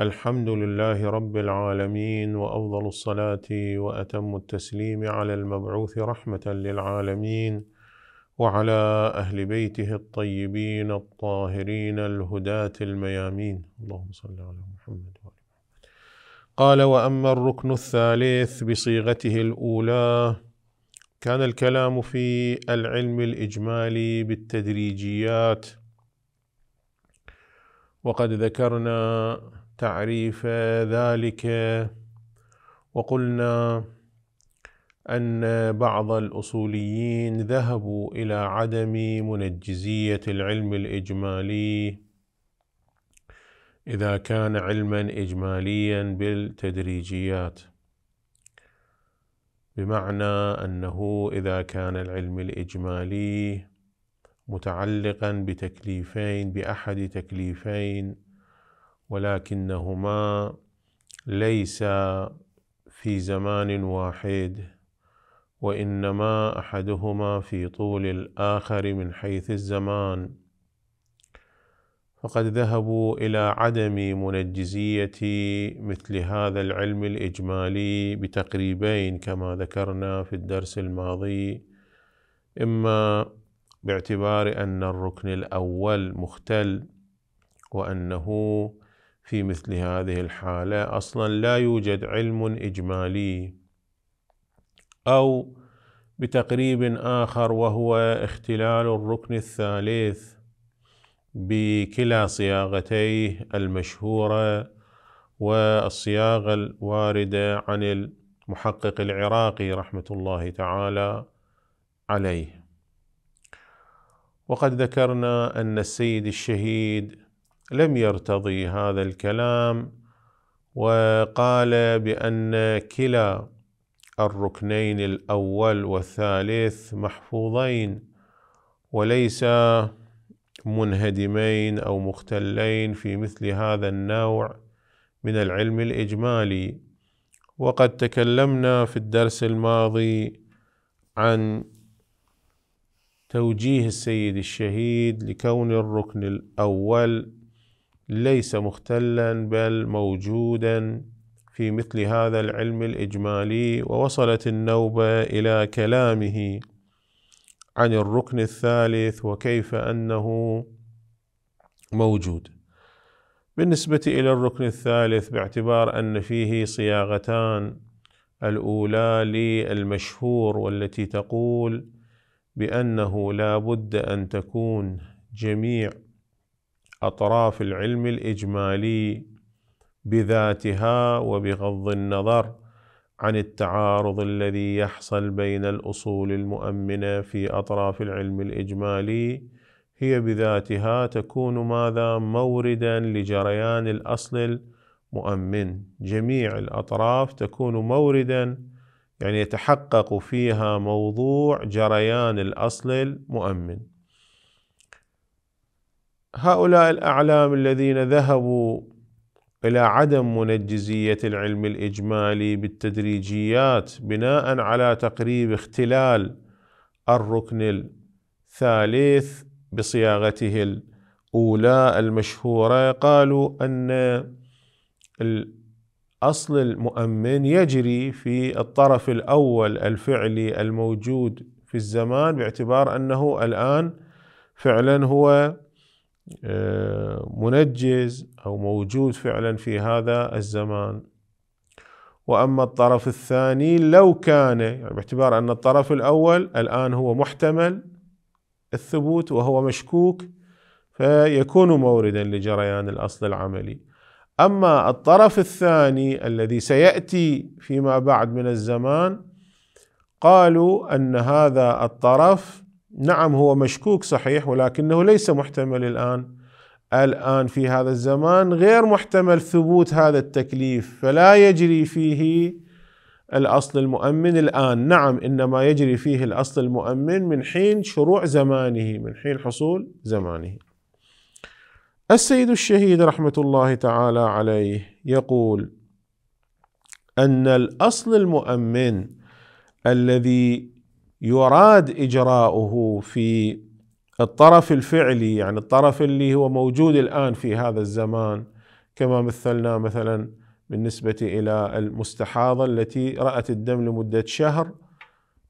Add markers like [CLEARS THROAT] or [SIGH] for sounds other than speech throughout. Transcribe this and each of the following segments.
الحمد لله رب العالمين وافضل الصلاه واتم التسليم على المبعوث رحمه للعالمين وعلى اهل بيته الطيبين الطاهرين الهداه الميامين اللهم صل على محمد محمد قال واما الركن الثالث بصيغته الاولى كان الكلام في العلم الاجمالي بالتدريجيات وقد ذكرنا تعريف ذلك وقلنا ان بعض الاصوليين ذهبوا الى عدم منجزيه العلم الاجمالي اذا كان علما اجماليا بالتدريجيات بمعنى انه اذا كان العلم الاجمالي متعلقا بتكليفين باحد تكليفين ولكنهما ليس في زمان واحد وانما احدهما في طول الاخر من حيث الزمان فقد ذهبوا الى عدم منجزيه مثل هذا العلم الاجمالي بتقريبين كما ذكرنا في الدرس الماضي اما باعتبار ان الركن الاول مختل وانه في مثل هذه الحالة أصلا لا يوجد علم إجمالي أو بتقريب آخر وهو اختلال الركن الثالث بكلا صياغتيه المشهورة والصياغة الواردة عن المحقق العراقي رحمة الله تعالى عليه وقد ذكرنا أن السيد الشهيد لم يرتضي هذا الكلام وقال بأن كلا الركنين الأول والثالث محفوظين وليس منهدمين أو مختلين في مثل هذا النوع من العلم الإجمالي وقد تكلمنا في الدرس الماضي عن توجيه السيد الشهيد لكون الركن الأول ليس مختلا بل موجودا في مثل هذا العلم الإجمالي ووصلت النوبة إلى كلامه عن الركن الثالث وكيف أنه موجود بالنسبة إلى الركن الثالث باعتبار أن فيه صياغتان الأولى للمشهور والتي تقول بأنه لا بد أن تكون جميع أطراف العلم الإجمالي بذاتها وبغض النظر عن التعارض الذي يحصل بين الأصول المؤمنة في أطراف العلم الإجمالي هي بذاتها تكون ماذا موردا لجريان الأصل المؤمن جميع الأطراف تكون موردا يعني يتحقق فيها موضوع جريان الأصل المؤمن هؤلاء الاعلام الذين ذهبوا الى عدم منجزيه العلم الاجمالي بالتدريجيات بناء على تقريب اختلال الركن الثالث بصياغته الاولى المشهوره قالوا ان الاصل المؤمن يجري في الطرف الاول الفعلي الموجود في الزمان باعتبار انه الان فعلا هو آه، منجز او موجود فعلا في هذا الزمان واما الطرف الثاني لو كان يعني باعتبار ان الطرف الاول الان هو محتمل الثبوت وهو مشكوك فيكون موردا لجريان الاصل العملي اما الطرف الثاني الذي سياتي فيما بعد من الزمان قالوا ان هذا الطرف نعم هو مشكوك صحيح ولكنه ليس محتمل الآن الآن في هذا الزمان غير محتمل ثبوت هذا التكليف فلا يجري فيه الأصل المؤمن الآن نعم إنما يجري فيه الأصل المؤمن من حين شروع زمانه من حين حصول زمانه السيد الشهيد رحمة الله تعالى عليه يقول أن الأصل المؤمن الذي يراد اجراؤه في الطرف الفعلي يعني الطرف اللي هو موجود الان في هذا الزمان كما مثلنا مثلا بالنسبه الى المستحاضه التي رات الدم لمده شهر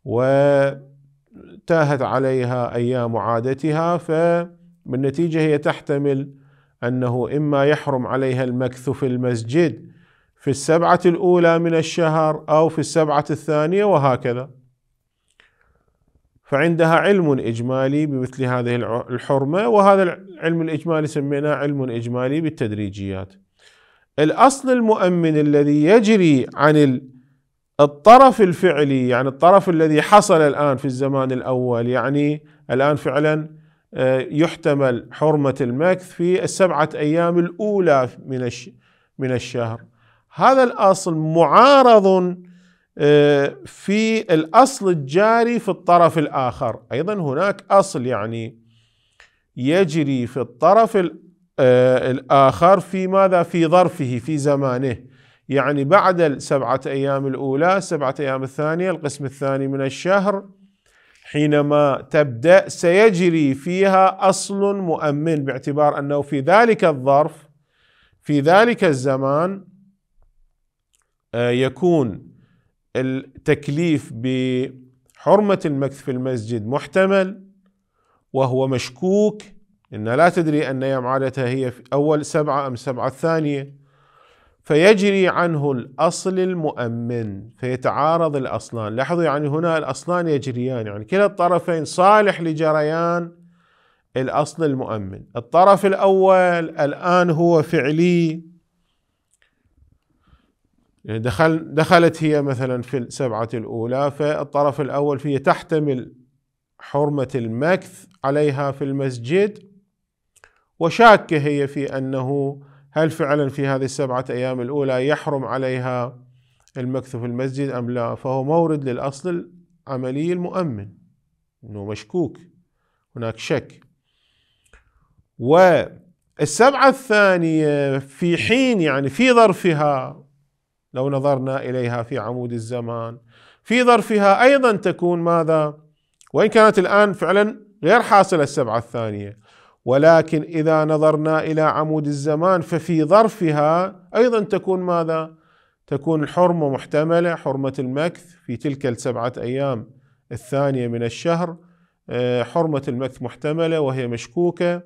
وتاهت عليها ايام عادتها فبالنتيجه هي تحتمل انه اما يحرم عليها المكث في المسجد في السبعه الاولى من الشهر او في السبعه الثانيه وهكذا فعندها علم إجمالي بمثل هذه الحرمة وهذا العلم الإجمالي سميناه علم إجمالي بالتدريجيات الأصل المؤمن الذي يجري عن الطرف الفعلي يعني الطرف الذي حصل الآن في الزمان الأول يعني الآن فعلا آه، يحتمل حرمة المكث في السبعة أيام الأولى من من الشهر هذا الأصل معارض في الاصل الجاري في الطرف الاخر ايضا هناك اصل يعني يجري في الطرف آه، الاخر في ماذا في ظرفه في زمانه يعني بعد السبعه ايام الاولى سبعه ايام الثانيه القسم الثاني من الشهر حينما تبدا سيجري فيها اصل مؤمن باعتبار انه في ذلك الظرف في ذلك الزمان آه، يكون التكليف بحرمة المكث في المسجد محتمل وهو مشكوك إن لا تدري أن أيام عادتها هي في أول سبعة أم سبعة الثانية فيجري عنه الأصل المؤمن فيتعارض الأصلان لاحظوا يعني هنا الأصلان يجريان يعني كلا الطرفين صالح لجريان الأصل المؤمن الطرف الأول الآن هو فعلي يعني دخل دخلت هي مثلا في السبعة الأولى فالطرف الأول فيه تحتمل حرمة المكث عليها في المسجد وشاكة هي في أنه هل فعلا في هذه السبعة أيام الأولى يحرم عليها المكث في المسجد أم لا فهو مورد للأصل العملي المؤمن أنه مشكوك هناك شك والسبعة الثانية في حين يعني في ظرفها لو نظرنا اليها في عمود الزمان في ظرفها ايضا تكون ماذا؟ وان كانت الان فعلا غير حاصله السبعه الثانيه ولكن اذا نظرنا الى عمود الزمان ففي ظرفها ايضا تكون ماذا؟ تكون الحرمه محتمله حرمه المكث في تلك السبعه ايام الثانيه من الشهر آه، حرمه المكث محتمله وهي مشكوكه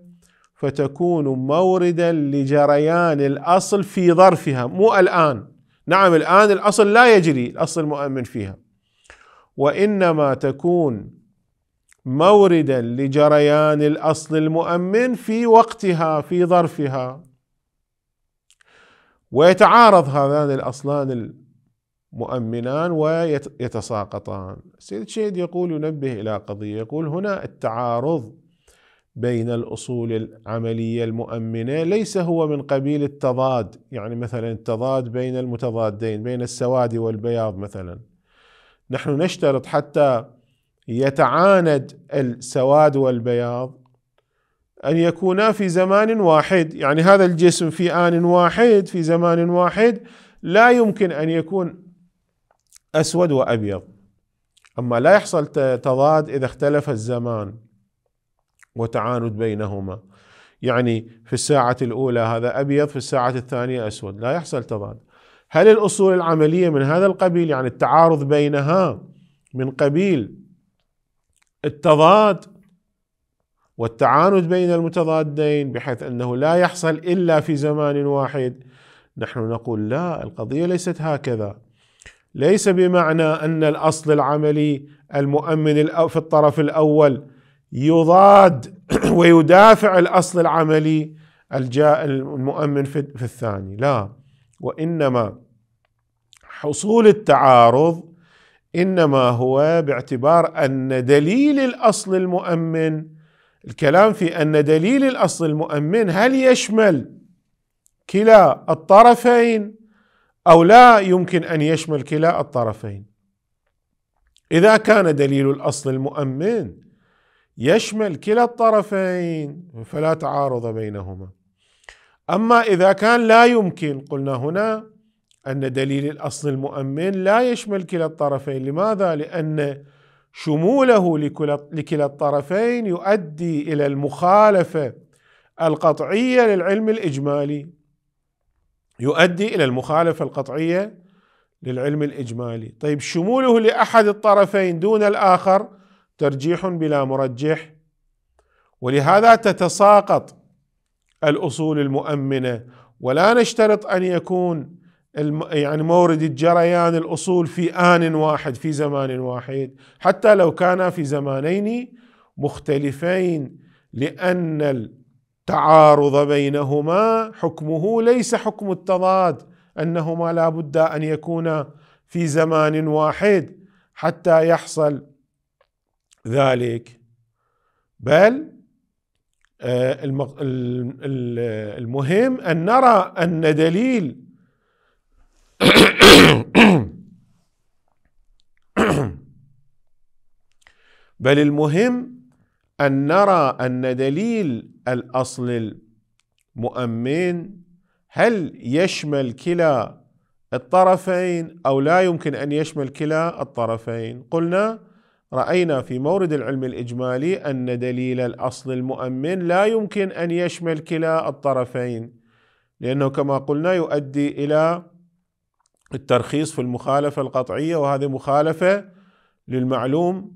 فتكون موردا لجريان الاصل في ظرفها مو الان نعم الآن الأصل لا يجري الأصل المؤمن فيها وإنما تكون موردا لجريان الأصل المؤمن في وقتها في ظرفها ويتعارض هذان الأصلان المؤمنان ويتساقطان سيد شيد يقول ينبه إلى قضية يقول هنا التعارض بين الأصول العملية المؤمنة ليس هو من قبيل التضاد يعني مثلا التضاد بين المتضادين بين السواد والبياض مثلا نحن نشترط حتى يتعاند السواد والبياض أن يكونا في زمان واحد يعني هذا الجسم في آن واحد في زمان واحد لا يمكن أن يكون أسود وأبيض أما لا يحصل تضاد إذا اختلف الزمان وتعاند بينهما يعني في الساعة الأولى هذا أبيض في الساعة الثانية أسود لا يحصل تضاد هل الأصول العملية من هذا القبيل يعني التعارض بينها من قبيل التضاد والتعاند بين المتضادين بحيث أنه لا يحصل إلا في زمان واحد نحن نقول لا القضية ليست هكذا ليس بمعنى أن الأصل العملي المؤمن في الطرف الأول يضاد [CLEARS THROAT] ويدافع الاصل العملي الجاء المؤمن في الثاني لا وانما حصول التعارض انما هو باعتبار ان دليل الاصل المؤمن الكلام في ان دليل الاصل المؤمن هل يشمل كلا الطرفين او لا يمكن ان يشمل كلا الطرفين اذا كان دليل الاصل المؤمن يشمل كلا الطرفين فلا تعارض بينهما اما اذا كان لا يمكن قلنا هنا ان دليل الاصل المؤمن لا يشمل كلا الطرفين لماذا لان شموله لكلا الطرفين يؤدي الى المخالفه القطعيه للعلم الاجمالي يؤدي الى المخالفه القطعيه للعلم الاجمالي طيب شموله لاحد الطرفين دون الاخر ترجيح بلا مرجح ولهذا تتساقط الاصول المؤمنه ولا نشترط ان يكون يعني مورد الجريان الاصول في ان واحد في زمان واحد حتى لو كان في زمانين مختلفين لان التعارض بينهما حكمه ليس حكم التضاد انهما لا بد ان يكونا في زمان واحد حتى يحصل ذلك بل آه، المهم ان نرى ان دليل [COUGHS] بل المهم ان نرى ان دليل الاصل المؤمن هل يشمل كلا الطرفين او لا يمكن ان يشمل كلا الطرفين قلنا راينا في مورد العلم الاجمالي ان دليل الاصل المؤمن لا يمكن ان يشمل كلا الطرفين لانه كما قلنا يؤدي الى الترخيص في المخالفه القطعيه وهذه مخالفه للمعلوم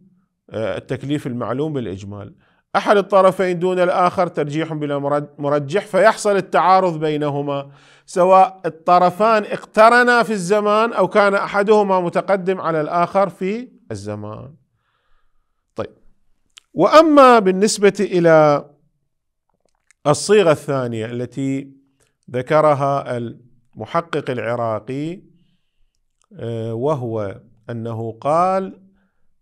آه، التكليف المعلوم بالاجمال احد الطرفين دون الاخر ترجيح بلا مرجح فيحصل التعارض بينهما سواء الطرفان اقترنا في الزمان او كان احدهما متقدم على الاخر في الزمان واما بالنسبه الى الصيغه الثانيه التي ذكرها المحقق العراقي آه، وهو انه قال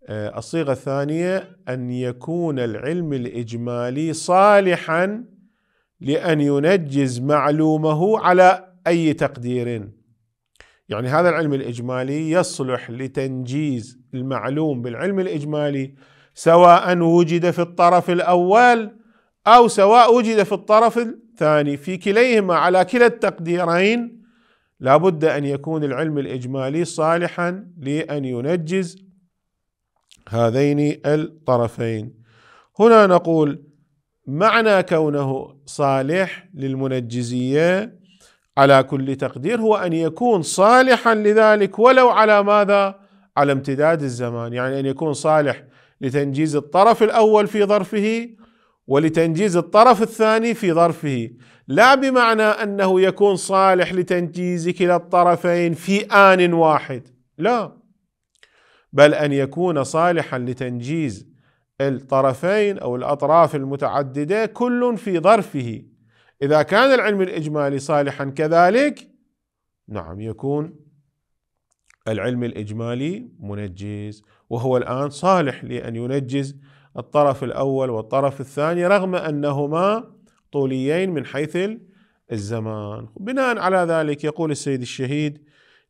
آه، الصيغه الثانيه ان يكون العلم الاجمالي صالحا لان ينجز معلومه على اي تقدير يعني هذا العلم الاجمالي يصلح لتنجيز المعلوم بالعلم الاجمالي سواء وجد في الطرف الاول او سواء وجد في الطرف الثاني في كليهما على كلا التقديرين لابد ان يكون العلم الاجمالي صالحا لان ينجز هذين الطرفين هنا نقول معنى كونه صالح للمنجزيه على كل تقدير هو ان يكون صالحا لذلك ولو على ماذا؟ على امتداد الزمان، يعني ان يكون صالح لتنجيز الطرف الاول في ظرفه ولتنجيز الطرف الثاني في ظرفه لا بمعنى انه يكون صالح لتنجيز كلا الطرفين في ان واحد لا بل ان يكون صالحا لتنجيز الطرفين او الاطراف المتعدده كل في ظرفه اذا كان العلم الاجمالي صالحا كذلك نعم يكون العلم الإجمالي منجز وهو الآن صالح لأن ينجز الطرف الأول والطرف الثاني رغم أنهما طوليين من حيث الزمان بناء على ذلك يقول السيد الشهيد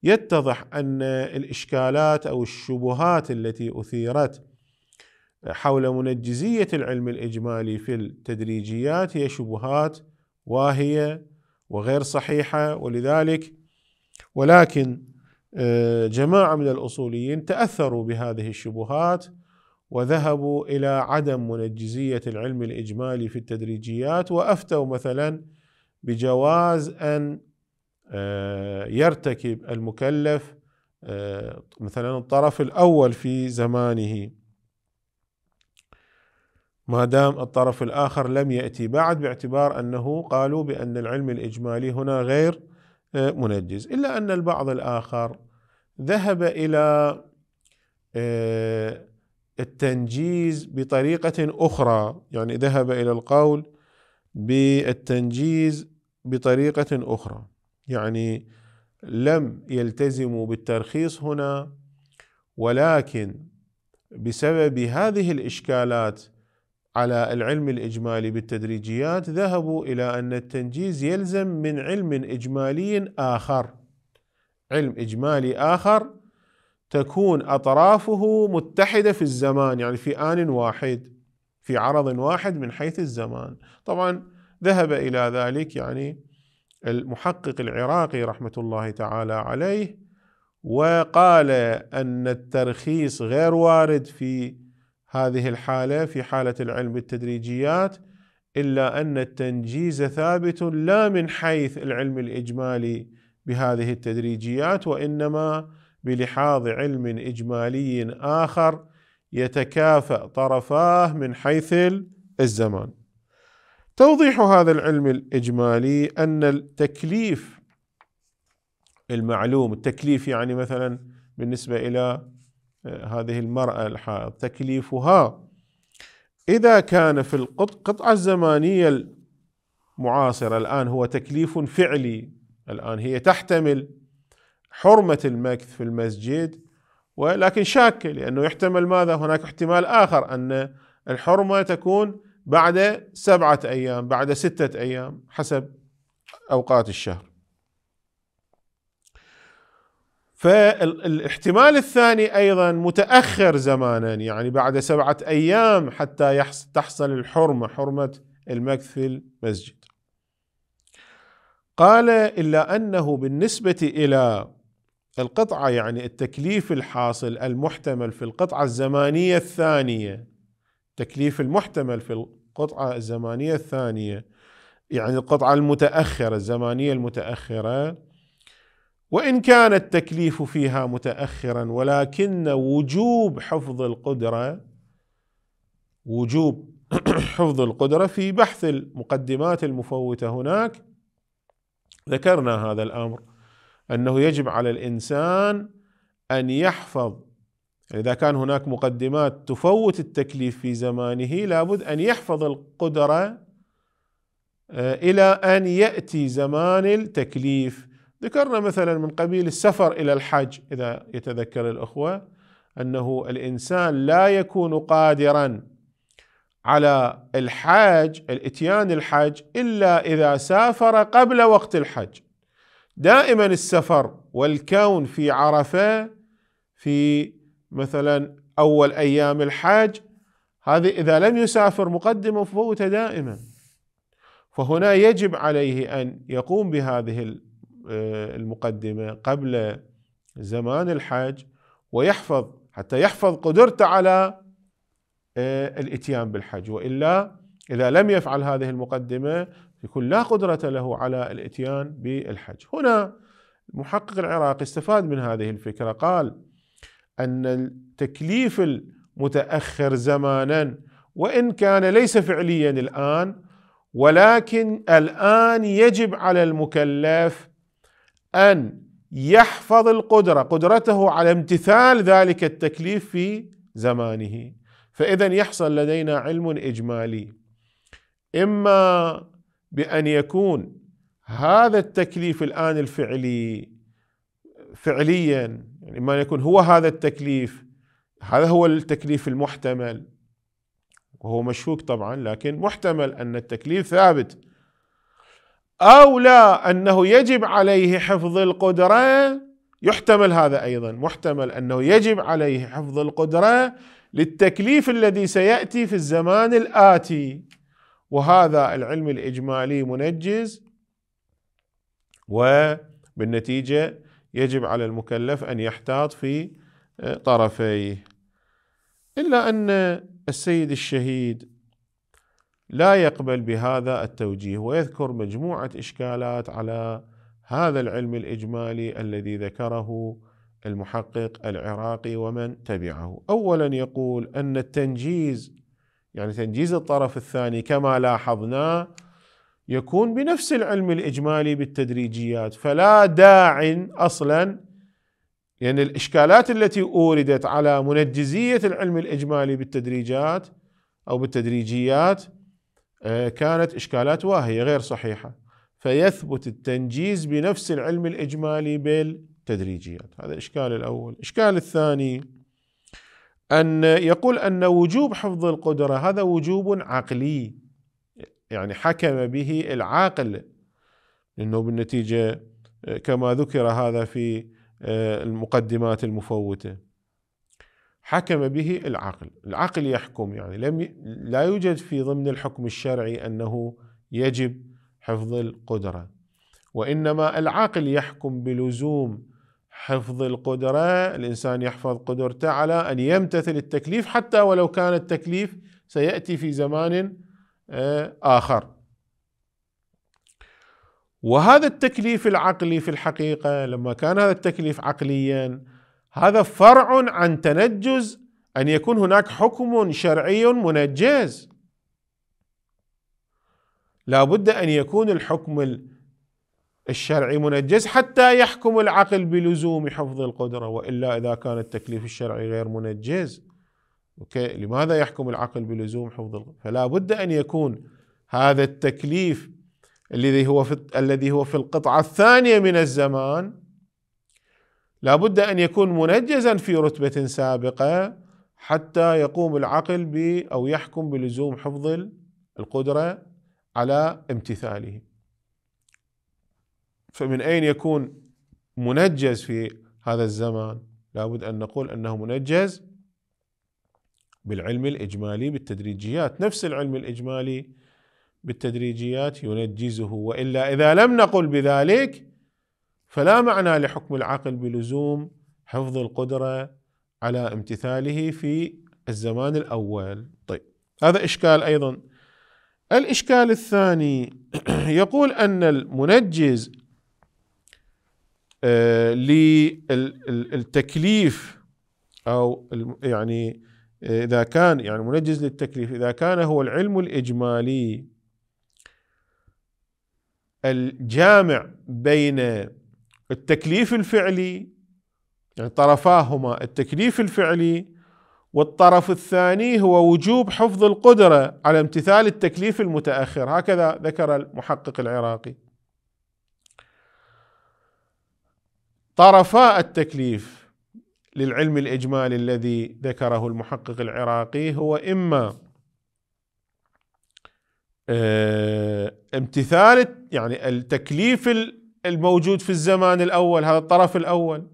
يتضح أن الإشكالات أو الشبهات التي أثيرت حول منجزية العلم الإجمالي في التدريجيات هي شبهات واهية وغير صحيحة ولذلك ولكن آه، جماعة من الأصوليين تأثروا بهذه الشبهات وذهبوا إلى عدم منجزية العلم الإجمالي في التدريجيات وأفتوا مثلا بجواز أن آه، يرتكب المكلف آه، مثلا الطرف الأول في زمانه ما دام الطرف الآخر لم يأتي بعد باعتبار أنه قالوا بأن العلم الإجمالي هنا غير منجز إلا أن البعض الآخر ذهب الى آه، التنجيز بطريقه اخرى يعني ذهب الى القول بالتنجيز بطريقه اخرى يعني لم يلتزموا بالترخيص هنا ولكن بسبب هذه الاشكالات على العلم الاجمالي بالتدريجيات ذهبوا الى ان التنجيز يلزم من علم اجمالي اخر علم اجمالي اخر تكون اطرافه متحده في الزمان يعني في ان واحد في عرض واحد من حيث الزمان طبعا ذهب الى ذلك يعني المحقق العراقي رحمه الله تعالى عليه وقال ان الترخيص غير وارد في هذه الحاله في حاله العلم بالتدريجيات الا ان التنجيز ثابت لا من حيث العلم الاجمالي بهذه التدريجيات وانما بلحاظ علم اجمالي اخر يتكافأ طرفاه من حيث الزمان. توضيح هذا العلم الاجمالي ان التكليف المعلوم، التكليف يعني مثلا بالنسبه الى آه، هذه المراه الحائض تكليفها اذا كان في القطعه الزمانيه المعاصره الان هو تكليف فعلي الآن هي تحتمل حرمة المكث في المسجد ولكن شاكة لأنه يحتمل ماذا هناك احتمال آخر أن الحرمة تكون بعد سبعة أيام بعد ستة أيام حسب أوقات الشهر فالاحتمال الثاني أيضا متأخر زمانا يعني بعد سبعة أيام حتى تحصل الحرمة حرمة المكث في المسجد قال إلا أنه بالنسبة إلى القطعة يعني التكليف الحاصل المحتمل في القطعة الزمانية الثانية تكليف المحتمل في القطعة الزمانية الثانية يعني القطعة المتأخرة الزمانية المتأخرة وإن كان التكليف فيها متأخرا ولكن وجوب حفظ القدرة وجوب [CLEARS THROAT] حفظ القدرة في بحث المقدمات المفوتة هناك ذكرنا هذا الامر انه يجب على الانسان ان يحفظ يعني اذا كان هناك مقدمات تفوت التكليف في زمانه لابد ان يحفظ القدره آه، الى ان ياتي زمان التكليف ذكرنا مثلا من قبيل السفر الى الحج اذا يتذكر الاخوه انه الانسان لا يكون قادرا على الحاج الاتيان الحج الا اذا سافر قبل وقت الحج دائما السفر والكون في عرفه في مثلا اول ايام الحج هذه اذا لم يسافر مقدما فوت دائما فهنا يجب عليه ان يقوم بهذه آه، المقدمه قبل زمان الحج ويحفظ حتى يحفظ قدرته على آه، الاتيان بالحج والا اذا لم يفعل هذه المقدمه يكون لا قدره له على الاتيان بالحج. هنا المحقق العراقي استفاد من هذه الفكره قال ان التكليف المتاخر زمانا وان كان ليس فعليا الان ولكن الان يجب على المكلف ان يحفظ القدره قدرته على امتثال ذلك التكليف في زمانه فإذا يحصل لدينا علم إجمالي إما بأن يكون هذا التكليف الآن الفعلي فعليا يعني إما أن يكون هو هذا التكليف هذا هو التكليف المحتمل وهو مشكوك طبعا لكن محتمل أن التكليف ثابت أو لا أنه يجب عليه حفظ القدرة يحتمل هذا أيضا محتمل أنه يجب عليه حفظ القدرة للتكليف الذي سياتي في الزمان الاتي وهذا العلم الاجمالي منجز وبالنتيجه يجب على المكلف ان يحتاط في آه، طرفيه الا ان السيد الشهيد لا يقبل بهذا التوجيه ويذكر مجموعه اشكالات على هذا العلم الاجمالي الذي ذكره المحقق العراقي ومن تبعه اولا يقول ان التنجيز يعني تنجيز الطرف الثاني كما لاحظنا يكون بنفس العلم الاجمالي بالتدريجيات فلا داع اصلا لان يعني الاشكالات التي اوردت على منجزيه العلم الاجمالي بالتدريجات او بالتدريجيات آه، كانت اشكالات واهيه غير صحيحه فيثبت التنجيز بنفس العلم الاجمالي بال تدريجيات هذا الإشكال الأول الإشكال الثاني أن يقول أن وجوب حفظ القدرة هذا وجوب عقلي يعني حكم به العاقل لأنه بالنتيجة كما ذكر هذا في آه، المقدمات المفوتة حكم به العقل العقل يحكم يعني لم ي... لا يوجد في ضمن الحكم الشرعي أنه يجب حفظ القدرة وإنما العقل يحكم بلزوم حفظ القدرة الإنسان يحفظ قدرته على أن يمتثل التكليف حتى ولو كان التكليف سيأتي في زمان آه، آخر وهذا التكليف العقلي في الحقيقة لما كان هذا التكليف عقليا هذا فرع عن تنجز أن يكون هناك حكم شرعي منجز لابد أن يكون الحكم الشرعي منجز حتى يحكم العقل بلزوم حفظ القدرة وإلا إذا كان التكليف الشرعي غير منجز أوكي لماذا يحكم العقل بلزوم حفظ القدرة فلا بد أن يكون هذا التكليف الذي هو في الذي هو في القطعة الثانية من الزمان لا بد أن يكون منجزا في رتبة سابقة حتى يقوم العقل ب أو يحكم بلزوم حفظ القدرة على امتثاله فمن أين يكون منجز في هذا الزمان لابد أن نقول أنه منجز بالعلم الإجمالي بالتدريجيات نفس العلم الإجمالي بالتدريجيات ينجزه وإلا إذا لم نقل بذلك فلا معنى لحكم العقل بلزوم حفظ القدرة على امتثاله في الزمان الأول طيب هذا إشكال أيضا الإشكال الثاني [CLEARS THROAT] يقول أن المنجز آه، للتكليف او يعني آه، اذا كان يعني منجز للتكليف اذا كان هو العلم الاجمالي الجامع بين التكليف الفعلي يعني طرفاهما التكليف الفعلي والطرف الثاني هو وجوب حفظ القدره على امتثال التكليف المتاخر هكذا ذكر المحقق العراقي طرفا التكليف للعلم الاجمالي الذي ذكره المحقق العراقي هو اما آه، امتثال يعني التكليف الموجود في الزمان الاول هذا الطرف الاول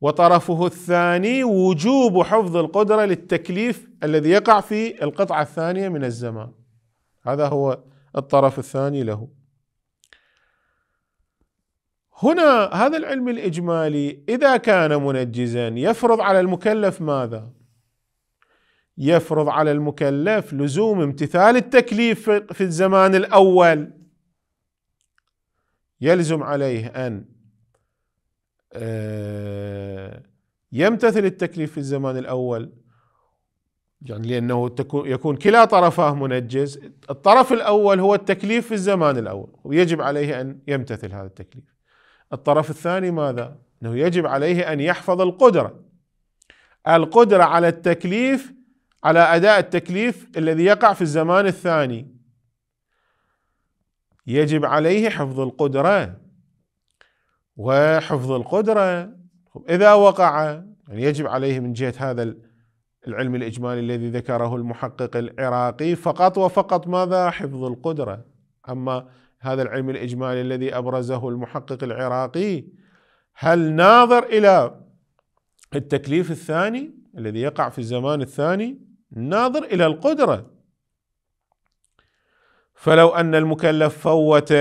وطرفه الثاني وجوب حفظ القدره للتكليف الذي يقع في القطعه الثانيه من الزمان هذا هو الطرف الثاني له هنا هذا العلم الاجمالي اذا كان منجزا يفرض على المكلف ماذا؟ يفرض على المكلف لزوم امتثال التكليف في الزمان الاول يلزم عليه ان آه، يمتثل التكليف في الزمان الاول يعني لانه يكون كلا طرفاه منجز الطرف الاول هو التكليف في الزمان الاول ويجب عليه ان يمتثل هذا التكليف الطرف الثاني ماذا؟ انه يجب عليه ان يحفظ القدره القدره على التكليف على اداء التكليف الذي يقع في الزمان الثاني يجب عليه حفظ القدره وحفظ القدره اذا وقع يعني يجب عليه من جهه هذا العلم الاجمالي الذي ذكره المحقق العراقي فقط وفقط ماذا؟ حفظ القدره اما هذا العلم الاجمالي الذي ابرزه المحقق العراقي هل ناظر الى التكليف الثاني الذي يقع في الزمان الثاني ناظر الى القدره فلو ان المكلف فوت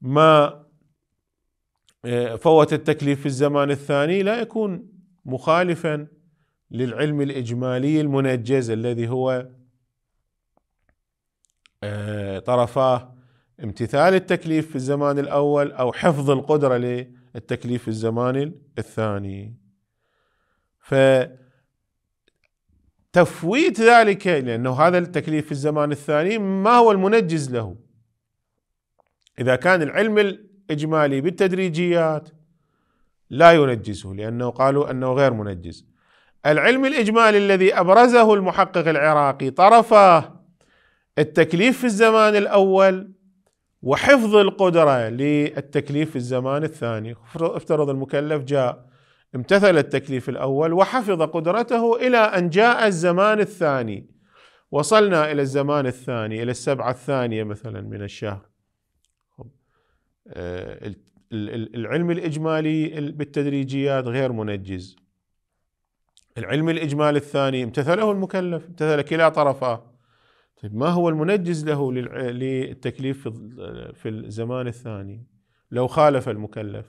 ما آه، فوت التكليف في الزمان الثاني لا يكون مخالفا للعلم الاجمالي المنجز الذي هو آه، طرفاه امتثال التكليف في الزمان الأول أو حفظ القدرة للتكليف في الزمان الثاني فتفويت ذلك لأنه هذا التكليف في الزمان الثاني ما هو المنجز له إذا كان العلم الإجمالي بالتدريجيات لا ينجزه لأنه قالوا أنه غير منجز العلم الإجمالي الذي أبرزه المحقق العراقي طرفه التكليف في الزمان الأول وحفظ القدرة للتكليف في الزمان الثاني افترض المكلف جاء امتثل التكليف الأول وحفظ قدرته إلى أن جاء الزمان الثاني وصلنا إلى الزمان الثاني إلى السبعة الثانية مثلا من الشهر آه، العلم الإجمالي بالتدريجيات غير منجز العلم الإجمالي الثاني امتثله المكلف امتثل كلا طرفاه طيب ما هو المنجز له للتكليف في الزمان الثاني لو خالف المكلف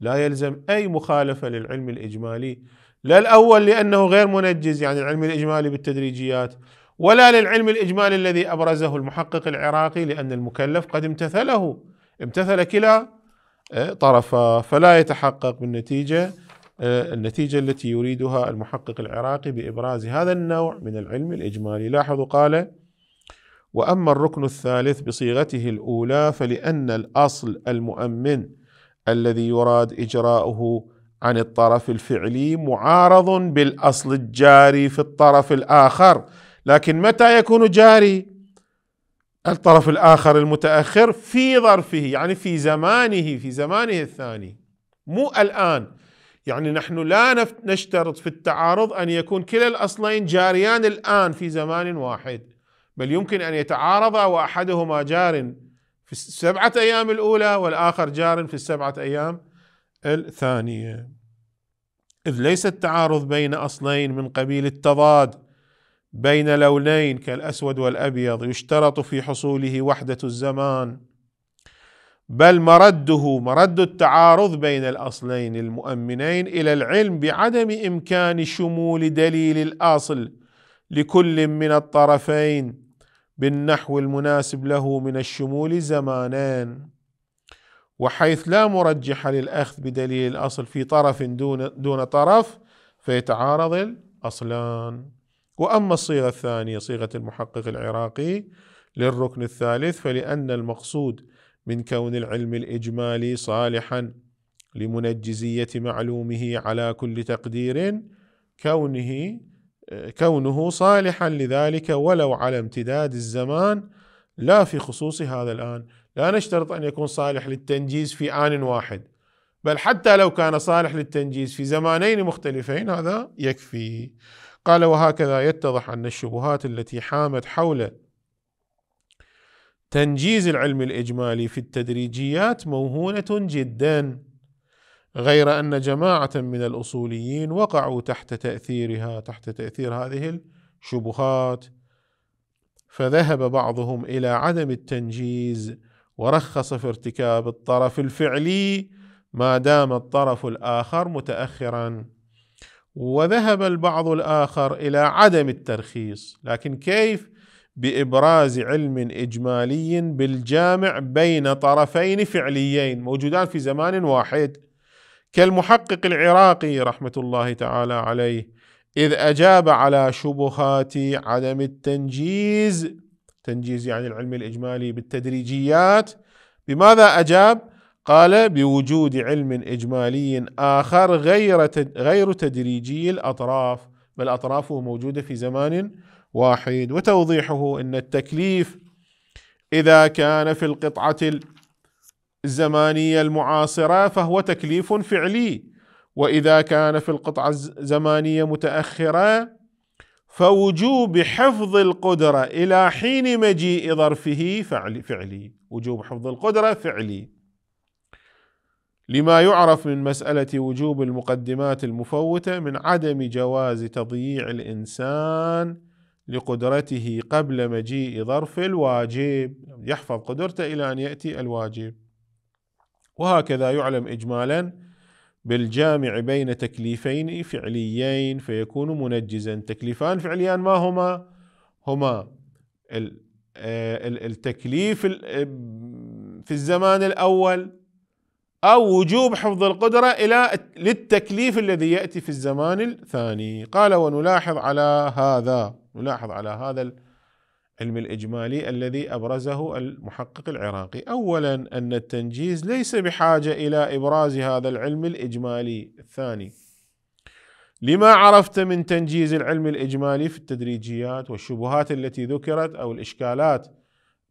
لا يلزم أي مخالفة للعلم الإجمالي لا الأول لأنه غير منجز يعني العلم الإجمالي بالتدريجيات ولا للعلم الإجمالي الذي أبرزه المحقق العراقي لأن المكلف قد امتثله امتثل كلا آه، طرفا فلا يتحقق بالنتيجة آه، النتيجة التي يريدها المحقق العراقي بإبراز هذا النوع من العلم الإجمالي لاحظوا قال واما الركن الثالث بصيغته الاولى فلان الاصل المؤمن الذي يراد اجراؤه عن الطرف الفعلي معارض بالاصل الجاري في الطرف الاخر لكن متى يكون جاري الطرف الاخر المتاخر في ظرفه يعني في زمانه في زمانه الثاني مو الان يعني نحن لا نشترط في التعارض ان يكون كلا الاصلين جاريان الان في زمان واحد بل يمكن أن يتعارض وأحدهما جار في السبعة أيام الأولى والآخر جار في السبعة أيام الثانية إذ ليس التعارض بين أصلين من قبيل التضاد بين لونين كالأسود والأبيض يشترط في حصوله وحدة الزمان بل مرده مرد التعارض بين الأصلين المؤمنين إلى العلم بعدم إمكان شمول دليل الأصل لكل من الطرفين بالنحو المناسب له من الشمول زمانان وحيث لا مرجح للأخذ بدليل الأصل في طرف دون, دون طرف فيتعارض الأصلان وأما الصيغة الثانية صيغة المحقق العراقي للركن الثالث فلأن المقصود من كون العلم الإجمالي صالحا لمنجزية معلومه على كل تقدير كونه كونه صالحا لذلك ولو على امتداد الزمان لا في خصوص هذا الآن لا نشترط أن يكون صالح للتنجيز في آن واحد بل حتى لو كان صالح للتنجيز في زمانين مختلفين هذا يكفي قال وهكذا يتضح أن الشبهات التي حامت حول تنجيز العلم الإجمالي في التدريجيات موهونة جداً غير أن جماعة من الأصوليين وقعوا تحت تأثيرها تحت تأثير هذه الشبهات فذهب بعضهم إلى عدم التنجيز ورخص في ارتكاب الطرف الفعلي ما دام الطرف الآخر متأخرا وذهب البعض الآخر إلى عدم الترخيص لكن كيف بإبراز علم إجمالي بالجامع بين طرفين فعليين موجودان في زمان واحد كالمحقق العراقي رحمة الله تعالى عليه إذ أجاب على شبهات عدم التنجيز تنجيز يعني العلم الإجمالي بالتدريجيات بماذا أجاب؟ قال بوجود علم إجمالي آخر غير غير تدريجي الأطراف بل أطرافه موجودة في زمان واحد وتوضيحه أن التكليف إذا كان في القطعة الزمانية المعاصرة فهو تكليف فعلي وإذا كان في القطعة الزمانية متأخرة فوجوب حفظ القدرة إلى حين مجيء ظرفه فعلي, فعلي وجوب حفظ القدرة فعلي لما يعرف من مسألة وجوب المقدمات المفوتة من عدم جواز تضييع الإنسان لقدرته قبل مجيء ظرف الواجب يحفظ قدرته إلى أن يأتي الواجب وهكذا يعلم إجمالا بالجامع بين تكليفين فعليين فيكون منجزا تكليفان فعليان ما هما هما آه، التكليف آه، في الزمان الأول أو وجوب حفظ القدرة إلى للتكليف الذي يأتي في الزمان الثاني قال ونلاحظ على هذا نلاحظ على هذا العلم الإجمالي الذي أبرزه المحقق العراقي أولا أن التنجيز ليس بحاجة إلى إبراز هذا العلم الإجمالي الثاني لما عرفت من تنجيز العلم الإجمالي في التدريجيات والشبهات التي ذكرت أو الإشكالات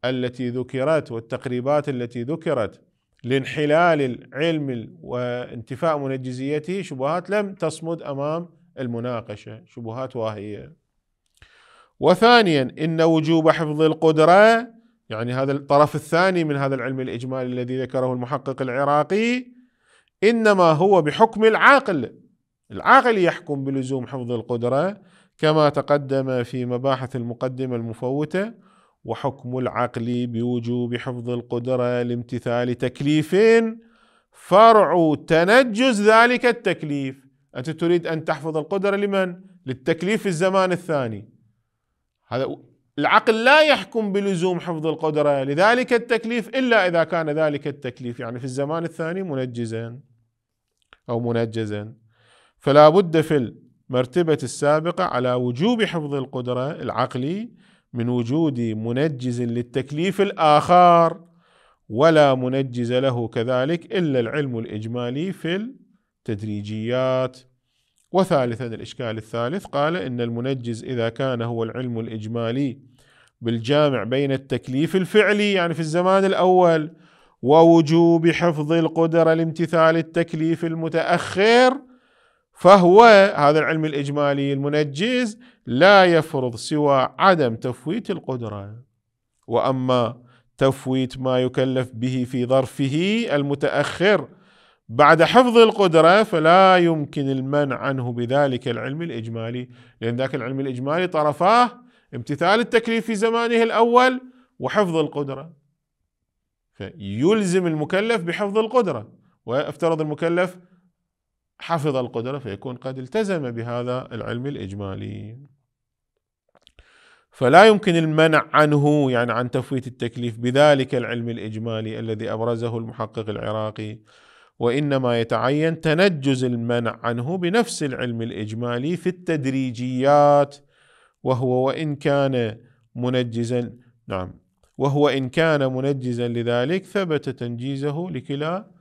التي ذكرت والتقريبات التي ذكرت لانحلال العلم وانتفاء منجزيته شبهات لم تصمد أمام المناقشة شبهات واهية وثانيا ان وجوب حفظ القدره يعني هذا الطرف الثاني من هذا العلم الاجمالي الذي ذكره المحقق العراقي انما هو بحكم العاقل العاقل يحكم بلزوم حفظ القدره كما تقدم في مباحث المقدمه المفوته وحكم العقل بوجوب حفظ القدره لامتثال تكليف فرع تنجز ذلك التكليف انت تريد ان تحفظ القدره لمن للتكليف الزمان الثاني هذا العقل لا يحكم بلزوم حفظ القدرة لذلك التكليف إلا إذا كان ذلك التكليف يعني في الزمان الثاني منجزا أو منجزا فلا بد في المرتبة السابقة على وجوب حفظ القدرة العقلي من وجود منجز للتكليف الآخر ولا منجز له كذلك إلا العلم الإجمالي في التدريجيات وثالثا الإشكال الثالث قال إن المنجز إذا كان هو العلم الإجمالي بالجامع بين التكليف الفعلي يعني في الزمان الأول ووجوب حفظ القدرة لامتثال التكليف المتأخر فهو هذا العلم الإجمالي المنجز لا يفرض سوى عدم تفويت القدرة وأما تفويت ما يكلف به في ظرفه المتأخر بعد حفظ القدرة فلا يمكن المنع عنه بذلك العلم الإجمالي لأن ذاك العلم الإجمالي طرفاه امتثال التكليف في زمانه الأول وحفظ القدرة فيلزم المكلف بحفظ القدرة وافترض المكلف حفظ القدرة فيكون قد التزم بهذا العلم الإجمالي فلا يمكن المنع عنه يعني عن تفويت التكليف بذلك العلم الإجمالي الذي أبرزه المحقق العراقي وانما يتعين تنجز المنع عنه بنفس العلم الاجمالي في التدريجيات وهو وان كان منجزا نعم وهو ان كان منجزا لذلك ثبت تنجيزه لكلا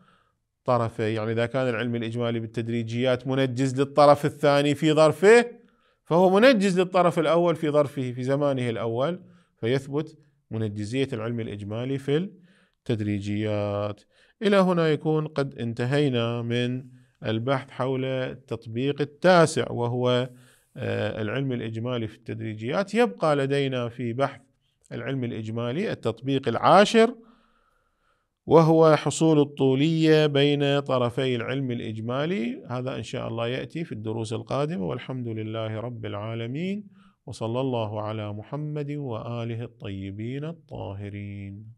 طرفه يعني اذا كان العلم الاجمالي بالتدريجيات منجز للطرف الثاني في ظرفه فهو منجز للطرف الاول في ظرفه في زمانه الاول فيثبت منجزيه العلم الاجمالي في التدريجيات إلى هنا يكون قد انتهينا من البحث حول التطبيق التاسع وهو آه، العلم الإجمالي في التدريجيات يبقى لدينا في بحث العلم الإجمالي التطبيق العاشر وهو حصول الطولية بين طرفي العلم الإجمالي هذا إن شاء الله يأتي في الدروس القادمة والحمد لله رب العالمين وصلى الله على محمد وآله الطيبين الطاهرين